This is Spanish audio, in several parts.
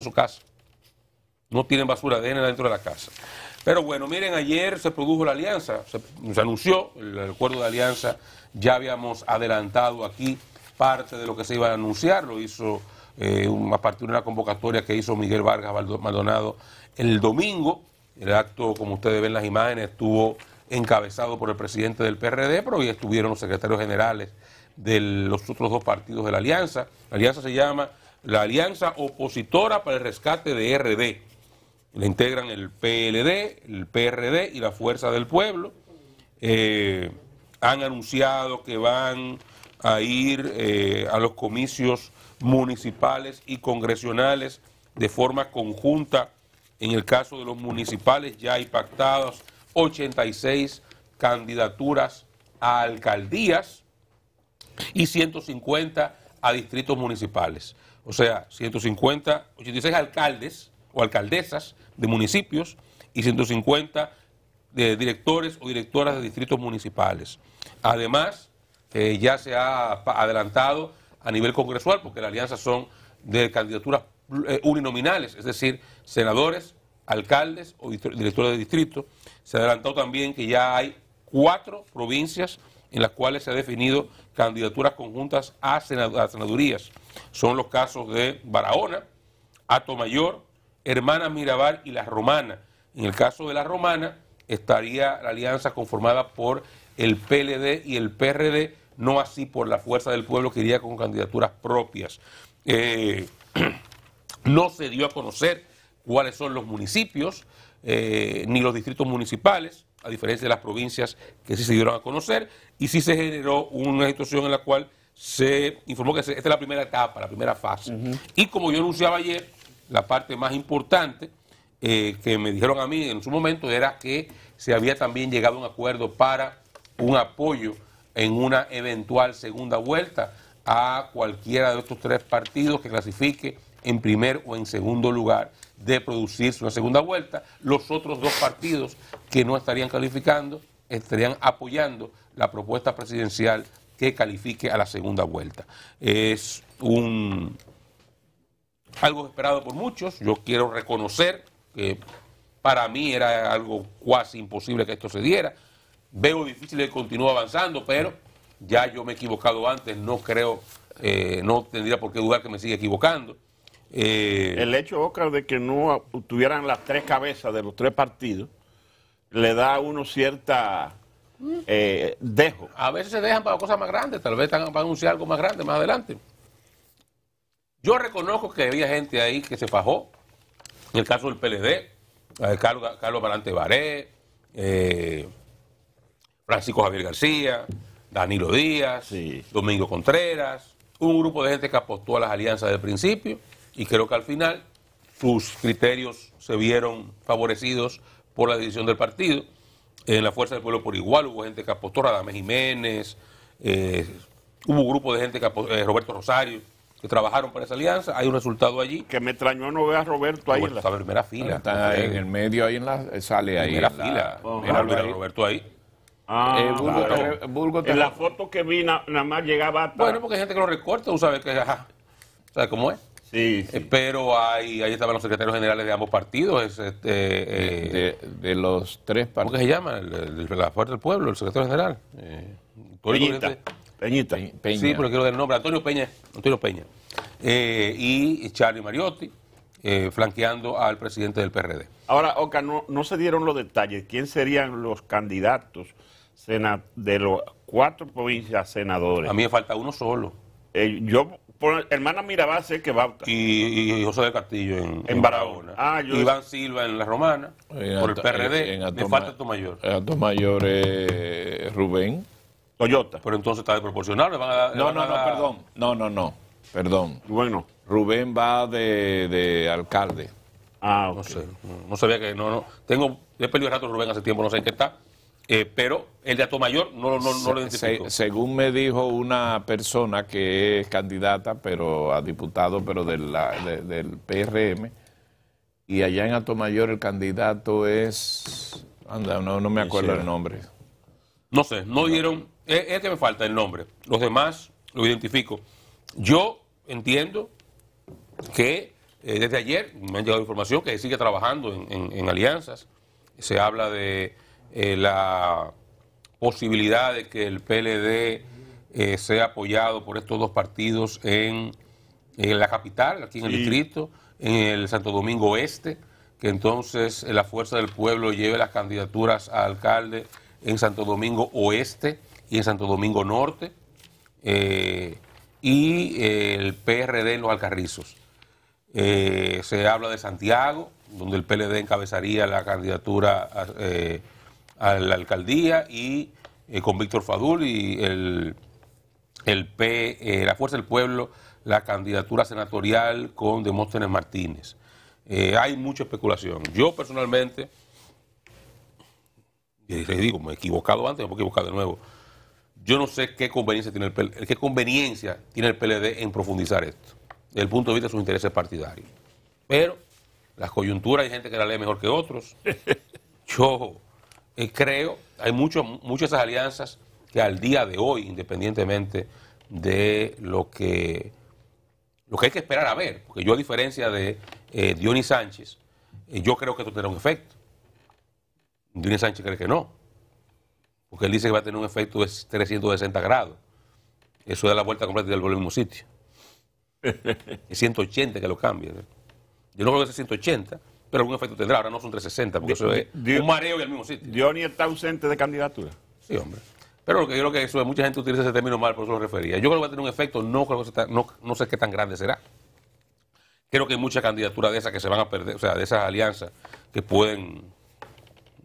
su casa. No tienen basura de dentro de la casa. Pero bueno, miren, ayer se produjo la alianza, se, anunció el, acuerdo de alianza, ya habíamos adelantado aquí parte de lo que se iba a anunciar, lo hizo eh, a partir de una convocatoria que hizo Miguel Vargas Maldonado el domingo. El acto, como ustedes ven las imágenes, estuvo encabezado por el presidente del PRD, pero hoy estuvieron los secretarios generales de los otros dos partidos de la alianza. La alianza se llama la alianza opositora para el rescate de RD. Le integran el PLD, el PRD y la Fuerza del Pueblo. Eh, han anunciado que van a ir eh, a los comicios municipales y congresionales de forma conjunta. En el caso de los municipales ya hay pactados 86 candidaturas a alcaldías y 150 a distritos municipales o sea, 150, 86 alcaldes o alcaldesas de municipios y 150 de directores o directoras de distritos municipales. Además, eh, ya se ha adelantado a nivel congresual, porque las alianzas son de candidaturas eh, uninominales, es decir, senadores, alcaldes o directores de distrito. Se ha adelantado también que ya hay cuatro provincias en las cuales se han definido candidaturas conjuntas a, senadurías. Son los casos de Barahona, Atomayor, Hermana Mirabal y La Romana. En el caso de La Romana estaría la alianza conformada por el PLD y el PRD, no así por la fuerza del pueblo que iría con candidaturas propias. Eh, no se dio a conocer cuáles son los municipios eh, ni los distritos municipales a diferencia de las provincias que sí se dieron a conocer, y sí se generó una situación en la cual se informó que esta es la primera etapa, la primera fase. Y como yo anunciaba ayer, la parte más importante eh, que me dijeron a mí en su momento era que se había también llegado a un acuerdo para un apoyo en una eventual segunda vuelta a cualquiera de estos tres partidos que clasifique en primer o en segundo lugar de producirse una segunda vuelta. Los otros dos partidos que no estarían calificando estarían apoyando la propuesta presidencial que califique a la segunda vuelta. Es un algo esperado por muchos. Yo quiero reconocer que para mí era algo casi imposible que esto se diera. Veo difícil que continúe avanzando, pero ya yo me he equivocado antes, no creo, eh, no tendría por qué dudar que me siga equivocando. Eh, el hecho, Oscar, de que no tuvieran las tres cabezas de los tres partidos, le da a uno cierta eh, dejo. A veces se dejan para cosas más grandes, tal vez van a anunciar algo más grande más adelante. Yo reconozco que había gente ahí que se fajó, en el caso del PLD, eh, Carlos, Carlos Valante Baré, Francisco Javier García, Danilo Díaz, Domingo Contreras, un grupo de gente que apostó a las alianzas del principio y creo que al final sus criterios se vieron favorecidos por la división del partido. En la Fuerza del Pueblo por igual hubo gente que apostó, Radamés Jiménez, eh, hubo un grupo de gente que eh, Roberto Rosario, que trabajaron para esa alianza, hay un resultado allí. Que me extrañó no ver a Roberto ahí. en la... primera fila. Está en el medio, ahí en la... Eh, sale ahí. en La... Roberto ahí. Ah, en la foto que vi nada más llegaba hasta... Bueno, porque hay gente que lo recorta, tú que... Ajá. ¿Sabes cómo es? Sí, eh, sí. Pero hay, ahí estaban los secretarios generales de ambos partidos. este, eh, de, los tres partidos. ¿Cómo se llama? El, la Fuerza del Pueblo, el secretario general. Eh, Peñita. Este- Peñita. Sí, pero quiero dar el nombre. Antonio Peña. Antonio Peña. Eh, y Charlie Mariotti. flanqueando al presidente del PRD. Ahora, Oca, no, no se dieron los detalles. ¿Quién serían los candidatos de los cuatro provincias senadores? A mí me falta uno solo. yo por Hermana Mirabase que va Y, José de Castillo en, Barahona. Ah, Iván Silva en La Romana, por el PRD. En, Atoma, falta Tomayor. En eh, Rubén. Toyota. Pero entonces está desproporcionado no, no, no, perdón. No, no, no. Perdón. Bueno. Rubén va de, alcalde. Ah, no sé. sabía que. No, no. Tengo. He perdido el rato Rubén hace tiempo, no sé en qué está. Eh, pero el de Atomayor no, no, lo identifico. según me dijo una persona que es candidata pero a diputado, pero del PRM, y allá en Atomayor el candidato es... Anda, no, me acuerdo el nombre. No sé, no dieron... Este me falta el nombre. Los demás lo identifico. Yo entiendo que eh, desde ayer me han llegado información que sigue trabajando en alianzas. Se habla de eh, la posibilidad de que el PLD eh, sea apoyado por estos dos partidos en, la capital, aquí en el distrito, en el Santo Domingo Oeste que entonces eh, la fuerza del pueblo lleve las candidaturas a alcalde en Santo Domingo Oeste y en Santo Domingo Norte, y el PRD en los Alcarrizos. se habla de Santiago, donde el PLD encabezaría la candidatura a la alcaldía y eh, con Víctor Fadul y el, el P, eh, la Fuerza del Pueblo, la candidatura senatorial con Demóstenes Martínez. Eh, hay mucha especulación. Yo personalmente, y le digo, me he equivocado antes, me he equivocado de nuevo. Yo no sé qué conveniencia tiene el PLD, qué conveniencia tiene el PLD en profundizar esto, desde el punto de vista de sus intereses partidarios. Pero las coyunturas hay gente que la lee mejor que otros. Yo eh, creo, hay muchas esas alianzas que al día de hoy, independientemente de lo que, lo que hay que esperar a ver, porque yo a diferencia de eh, Dionis Sánchez, eh, yo creo que esto tendrá un efecto. Dionis Sánchez cree que no, porque él dice que va a tener un efecto de 360 grados. Eso da la vuelta completa del mismo sitio. Es 180 que lo cambia. Yo no creo que sea 180, pero algún efecto tendrá. Ahora no son 360, porque eso es un mareo y al mismo sitio. Diony está ausente de candidatura. Sí, hombre. Pero lo que yo creo que eso, mucha gente utiliza ese término mal, por eso lo refería. Yo creo que va a tener un efecto, no, no, sé qué tan grande será. Creo que hay muchas candidaturas de esas que se van a perder, o sea, de esas alianzas que pueden,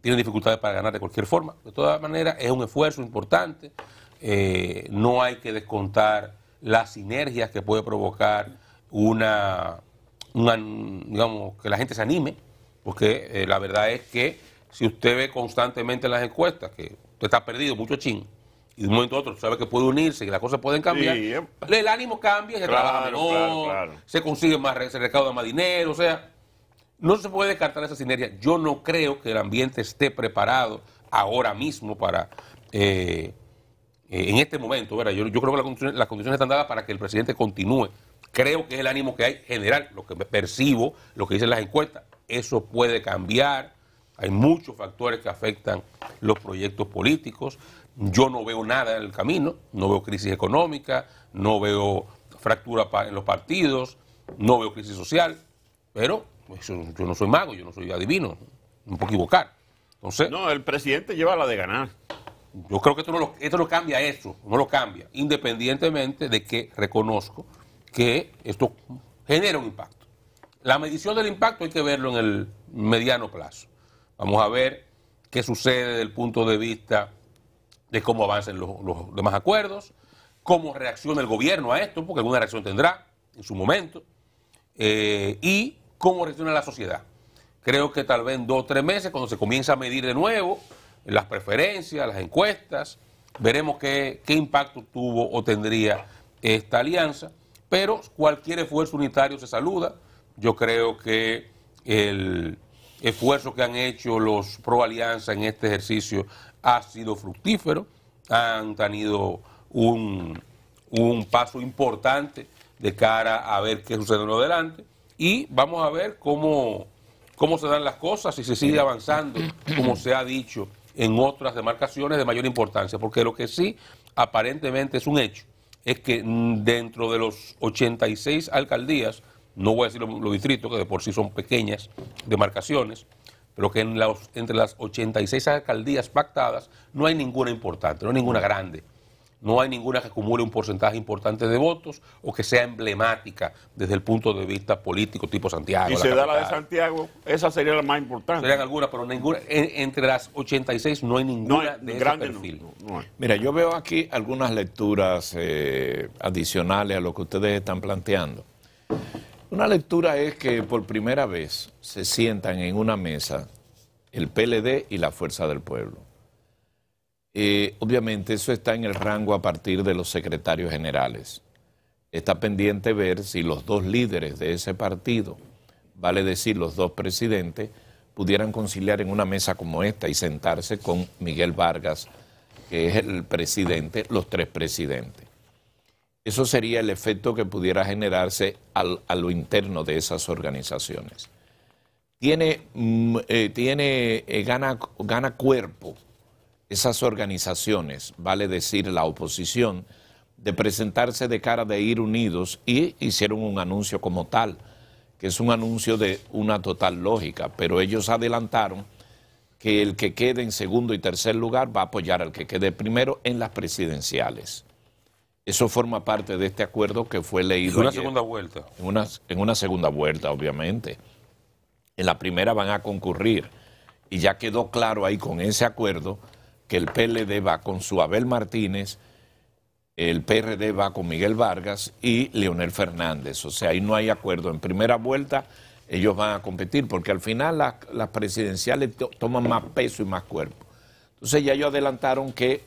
tienen dificultades para ganar de cualquier forma. De todas maneras, es un esfuerzo importante. Eh, no hay que descontar las sinergias que puede provocar una digamos, que la gente se anime, porque eh, la verdad es que si usted ve constantemente las encuestas que usted está perdido, mucho ching y de un momento a otro sabe que puede unirse, y las cosas pueden cambiar, eh. pues el ánimo cambia, se trabaja se consigue más, se recauda más dinero, o sea, no se puede descartar esa sinergia. Yo no creo que el ambiente esté preparado ahora mismo para, eh, en este momento, Yo, yo creo que las condiciones están dadas para que el presidente continúe Creo que es el ánimo que hay general, lo que percibo, lo que dicen las encuestas. Eso puede cambiar. Hay muchos factores que afectan los proyectos políticos. Yo no veo nada en el camino, no veo crisis económica, no veo fractura en los partidos, no veo crisis social, pero pues, yo no soy mago, yo no soy adivino, no puedo equivocar. Entonces, no, el presidente lleva la de ganar. Yo creo que esto no esto no cambia eso, no lo cambia, independientemente de que reconozco que esto genera un impacto. La medición del impacto hay que verlo en el mediano plazo. Vamos a ver qué sucede desde el punto de vista de cómo avancen los, demás acuerdos, cómo reacciona el gobierno a esto, porque alguna reacción tendrá en su momento, eh, y cómo reacciona la sociedad. Creo que tal vez en dos o tres meses, cuando se comienza a medir de nuevo las preferencias, las encuestas, veremos qué, qué impacto tuvo o tendría esta alianza pero cualquier esfuerzo unitario se saluda. Yo creo que el esfuerzo que han hecho los pro alianza en este ejercicio ha sido fructífero, han tenido un, paso importante de cara a ver qué sucede en lo adelante y vamos a ver cómo, cómo se dan las cosas si se sigue avanzando, como se ha dicho en otras demarcaciones de mayor importancia, porque lo que sí aparentemente es un hecho es que dentro de los 86 alcaldías, no voy a decir los, distritos, que de por sí son pequeñas demarcaciones, pero que entre las 86 alcaldías pactadas no hay ninguna importante, no hay ninguna grande. No hay ninguna que acumule un porcentaje importante de votos o que sea emblemática desde el punto de vista político, tipo Santiago. Y se da la de Santiago, esa sería la más importante. Serían algunas, pero ninguna, entre las 86 no hay ninguna de gran perfil. Mira, yo veo aquí algunas lecturas eh, adicionales a lo que ustedes están planteando. Una lectura es que por primera vez se sientan en una mesa el PLD y la Fuerza del Pueblo. Eh, obviamente eso está en el rango a partir de los secretarios generales. Está pendiente ver si los dos líderes de ese partido, vale decir los dos presidentes, pudieran conciliar en una mesa como esta y sentarse con Miguel Vargas, que es el presidente, los tres presidentes. Eso sería el efecto que pudiera generarse a lo interno de esas organizaciones. Tiene, mm, eh, tiene eh, gana, gana cuerpo esas organizaciones, vale decir la oposición, de presentarse de cara de ir unidos y hicieron un anuncio como tal, que es un anuncio de una total lógica, pero ellos adelantaron que el que quede en segundo y tercer lugar va a apoyar al que quede primero en las presidenciales. Eso forma parte de este acuerdo que fue leído. En una segunda vuelta. una, en una segunda vuelta, obviamente. En la primera van a concurrir. Y ya quedó claro ahí con ese acuerdo que el PLD va con su Abel Martínez, el PRD va con Miguel Vargas y Leonel Fernández. O sea, ahí no hay acuerdo. En primera vuelta ellos van a competir porque al final las, presidenciales toman más peso y más cuerpo. Entonces ya ellos adelantaron que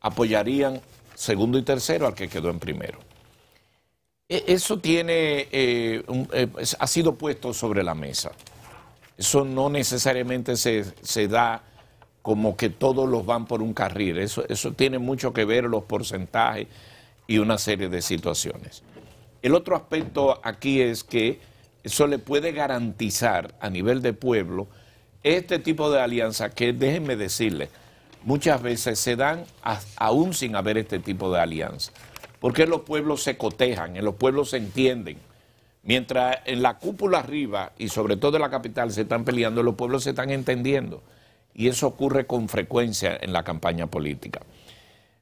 apoyarían segundo y tercero al que quedó en primero. E, eso tiene, eh, eh, ha sido puesto sobre la mesa. Eso no necesariamente se, se da como que todos los van por un carril. Eso, eso tiene mucho que ver los porcentajes y una serie de situaciones. El otro aspecto aquí es que eso le puede garantizar a nivel de pueblo este tipo de alianza que, déjenme decirles, muchas veces se dan aún sin haber este tipo de alianza. Porque los pueblos se cotejan, en los pueblos se entienden. Mientras en la cúpula arriba y sobre todo en la capital se están peleando, los pueblos se están entendiendo y eso ocurre con frecuencia en la campaña política.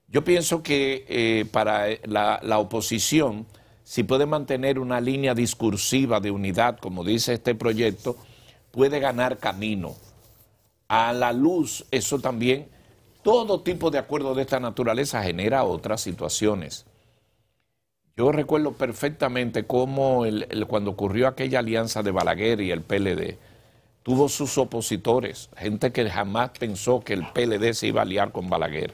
Yo pienso que eh, para eh, la, oposición, si puede mantener una línea discursiva de unidad, como dice este proyecto, puede ganar camino. A la luz, eso también, todo tipo de acuerdo de esta naturaleza genera otras situaciones. Yo recuerdo perfectamente cómo cuando ocurrió aquella alianza de Balaguer y el PLD, tuvo sus opositores, gente que jamás pensó que el PLD se iba a liar con Balaguer.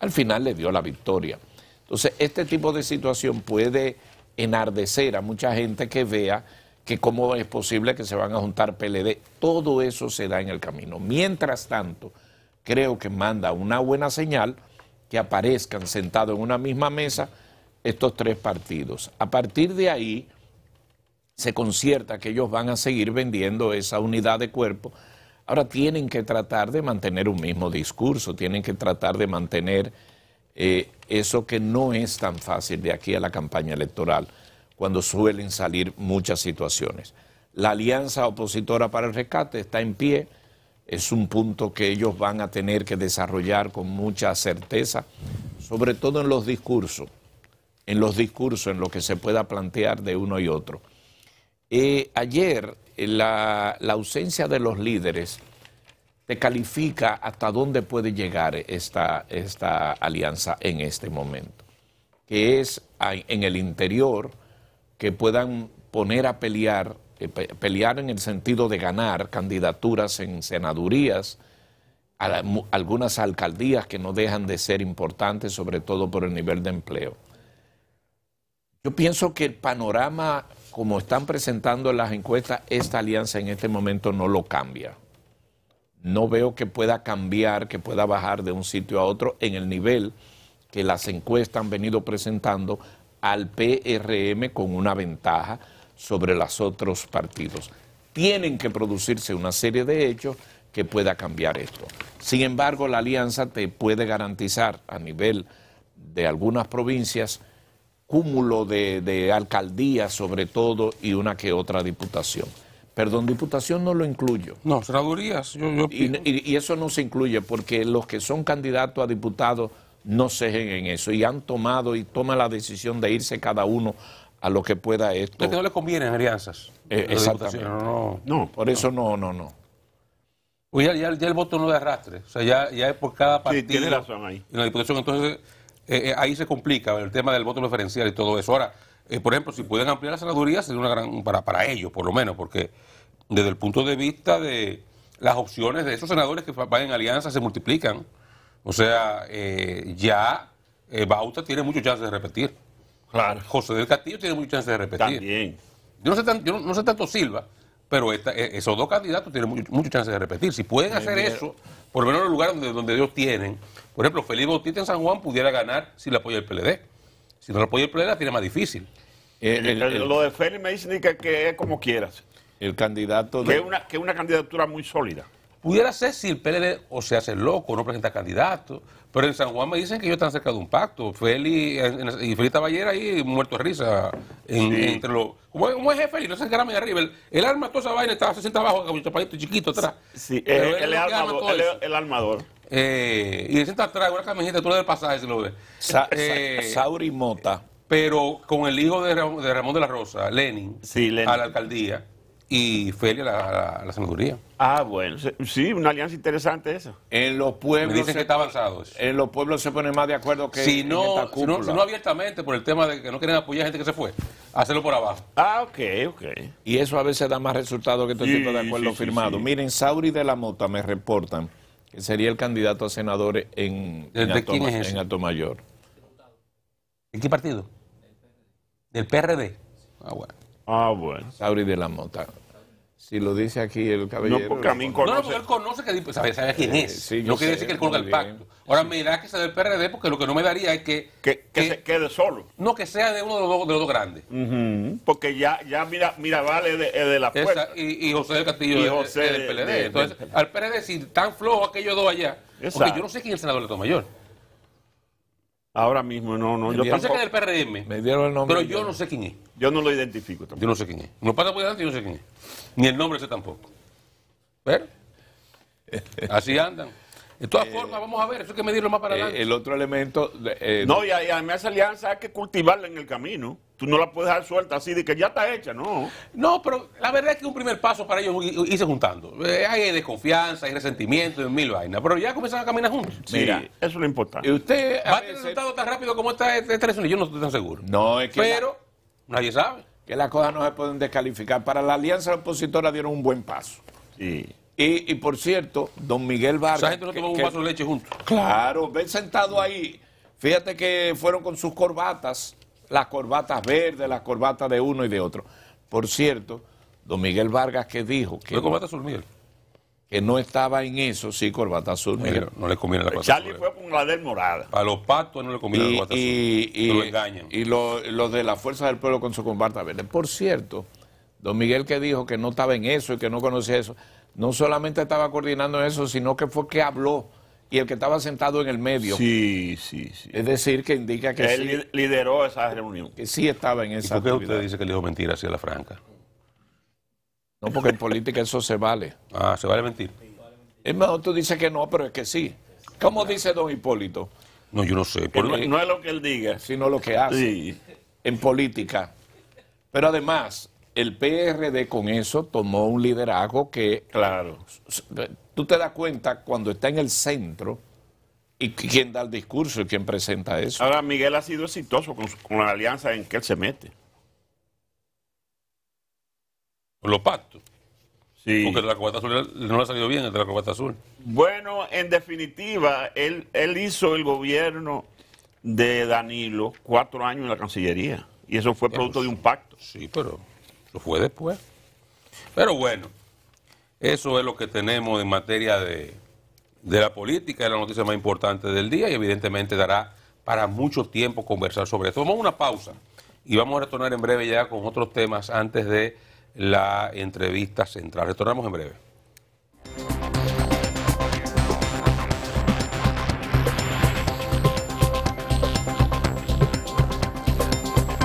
Al final le dio la victoria. Entonces, este tipo de situación puede enardecer a mucha gente que vea que cómo es posible que se van a juntar PLD. Todo eso se da en el camino. Mientras tanto, creo que manda una buena señal que aparezcan sentados en una misma mesa estos tres partidos. A partir de ahí se concierta que ellos van a seguir vendiendo esa unidad de cuerpo. Ahora tienen que tratar de mantener un mismo discurso, tienen que tratar de mantener eh, eso que no es tan fácil de aquí a la campaña electoral, cuando suelen salir muchas situaciones. La alianza opositora para el rescate está en pie, es un punto que ellos van a tener que desarrollar con mucha certeza, sobre todo en los discursos, en los discursos, en lo que se pueda plantear de uno y otro. Eh, ayer eh, la, ausencia de los líderes te califica hasta dónde puede llegar esta, esta alianza en este momento, que es en el interior que puedan poner a pelear, eh, pelear en el sentido de ganar candidaturas en senadurías, a algunas alcaldías que no dejan de ser importantes, sobre todo por el nivel de empleo. Yo pienso que el panorama como están presentando las encuestas, esta alianza en este momento no lo cambia. No veo que pueda cambiar, que pueda bajar de un sitio a otro en el nivel que las encuestas han venido presentando al PRM con una ventaja sobre los otros partidos. Tienen que producirse una serie de hechos que pueda cambiar esto. Sin embargo, la alianza te puede garantizar a nivel de algunas provincias cúmulo de, alcaldías sobre todo y una que otra diputación. Perdón, diputación no lo incluyo. No, senadurías. y, eso no se incluye porque los que son candidatos a diputados no sejen en eso y han tomado y toman la decisión de irse cada uno a lo que pueda esto. no le convienen alianzas. Eh, exactamente. No, por eso no, no, no. Pues ya, el voto no lo arrastre. O sea, ya, ya es por cada partido. Sí, tiene razón ahí. En la diputación, entonces eh, eh, ahí se complica el tema del voto preferencial y todo eso. Ahora, eh, por ejemplo, si pueden ampliar la senaduría, sería una gran para, para ellos, por lo menos, porque desde el punto de vista de las opciones de esos senadores que van en alianza se multiplican. O sea, ya Bauta tiene muchas chances de repetir. Claro. José del Castillo tiene muchas chances de repetir. También. Yo no sé, no sé tanto Silva, pero eh, esos dos candidatos tienen muchas chances de repetir. Si pueden hacer eso, por lo menos en los lugares donde, ellos tienen, por ejemplo, Felipe Bautista en San Juan pudiera ganar si le apoya el PLD. Si no le apoya el PLD, la tiene más difícil. Eh, lo de Félix me dice que, es como quieras. El candidato de... una, que es una candidatura muy sólida. Pudiera ser si el PLD o se hace loco, no presenta candidatos, pero en San Juan me dicen que ellos están cerca de un pacto. Feli y Feli Taballera ahí muerto de risa. entre los, como, es Feli, no se encara arriba. El, él arma toda esa vaina, estaba, se sienta abajo, el chapadito chiquito atrás. Sí, el, eh, él, el, armador, él el, armador. Eh, y se sienta atrás, una camiseta, tú le el pasaje si lo ves. Sa eh, Sauri Mota. Pero con el hijo de, Ramón de la Rosa, Lenin. a la alcaldía y Felia la, la, Ah, bueno. Sí, una alianza interesante eso En los pueblos. dicen que está avanzado. En los pueblos se pone más de acuerdo que. Si no, si no, abiertamente, por el tema de que no quieren apoyar a gente que se fue. Hacerlo por abajo. Ah, ok, ok. Y eso a veces da más resultado que este tipo de acuerdos firmados. Miren, Sauri de la Mota me reportan que sería el candidato a senador en, en, Alto, Mayor. ¿En qué partido? Del PRD. Ah, bueno. Ah, bueno. Sauri de la Mota. Si lo dice aquí el caballero... No, porque a mí conoce. No, porque él conoce que pues, sabe, quién es. no quiere decir que él colga el pacto. Ahora me dirá que sea del PRD, porque lo que no me daría es que... Que, se quede solo. No, que sea de uno de los, dos, grandes. Porque ya, ya mira, mira, vale es de, la puerta Y, José del Castillo y José del PLD. Entonces, al PRD, si tan flojo aquellos dos allá... Porque yo no sé quién es el senador de Tomayor. Ahora mismo, no, no. yo pensé que del PRM. Me dieron el nombre. Pero yo no sé quién es. Yo no lo identifico tampoco. Yo no sé quién es. No pasa por adelante yo no sé quién es. Ni el nombre ese tampoco. ¿Ver? Así andan. De todas eh, formas, vamos a ver, eso hay que medirlo más para eh, adelante. el otro elemento. Eh, no, y, además alianza hay que cultivarla en el camino. Tú no la puedes dar suelta así de que ya está hecha, ¿no? No, pero la verdad es que un primer paso para ellos hice juntando. Eh, hay desconfianza, hay resentimiento, hay mil vainas. Pero ya comenzaron a caminar juntos. Sí, Mira, eso es lo importante. ¿Y usted va a tener resultado tan rápido como esta elección? Yo no estoy tan seguro. No, es que... Pero nadie sabe. Que las cosas no se pueden descalificar. Para la alianza opositora dieron un buen paso. Sí. Y, y por cierto, don Miguel Vargas... Esa gente no tomó un vaso de leche juntos. Claro, ven sentado ahí. Fíjate que fueron con sus corbatas las corbatas verdes, las corbatas de uno y de otro. Por cierto, don Miguel Vargas que dijo que... ¿No corbata Que no estaba en eso, sí, corbata azul, No le conviene la pues corbata Charlie fue eh. con la del morada. A los pactos no le conviene la corbata y, azul. Y, lo los de la Fuerza del Pueblo con su corbata verde. Por cierto, don Miguel que dijo que no estaba en eso y que no conocía eso, no solamente estaba coordinando eso, sino que fue que habló y el que estaba sentado en el medio. Sí, sí, sí. Es decir, que indica que... Él lideró esa reunión. Que sí estaba en esa ¿Y ¿Por qué usted dice que le dijo mentira hacia la franca? No, porque en política eso se vale. Ah, se vale mentir. Es más tú dices que no, pero es que sí. ¿Cómo dice don Hipólito? No, yo no sé. no, no es lo que él diga. Sino lo que hace. Sí. En política. Pero además, el PRD con eso tomó un liderazgo que, claro, tú te das cuenta cuando está en el centro y quién da el discurso y quién presenta eso. Ahora, Miguel ha sido exitoso con, la alianza en que él se mete. Los pactos. Sí. Porque la corbata azul no le ha salido bien, el de la corbata azul. Bueno, en definitiva, él, él hizo el gobierno de Danilo cuatro años en la Cancillería. Y eso fue producto de un pacto. Sí, pero... Eso fue después. Pero bueno, eso es lo que tenemos en materia de, de la política, es la noticia más importante del día y evidentemente dará para mucho tiempo conversar sobre esto. Vamos a una pausa y vamos a retornar en breve ya con otros temas antes de la entrevista central. Retornamos en breve.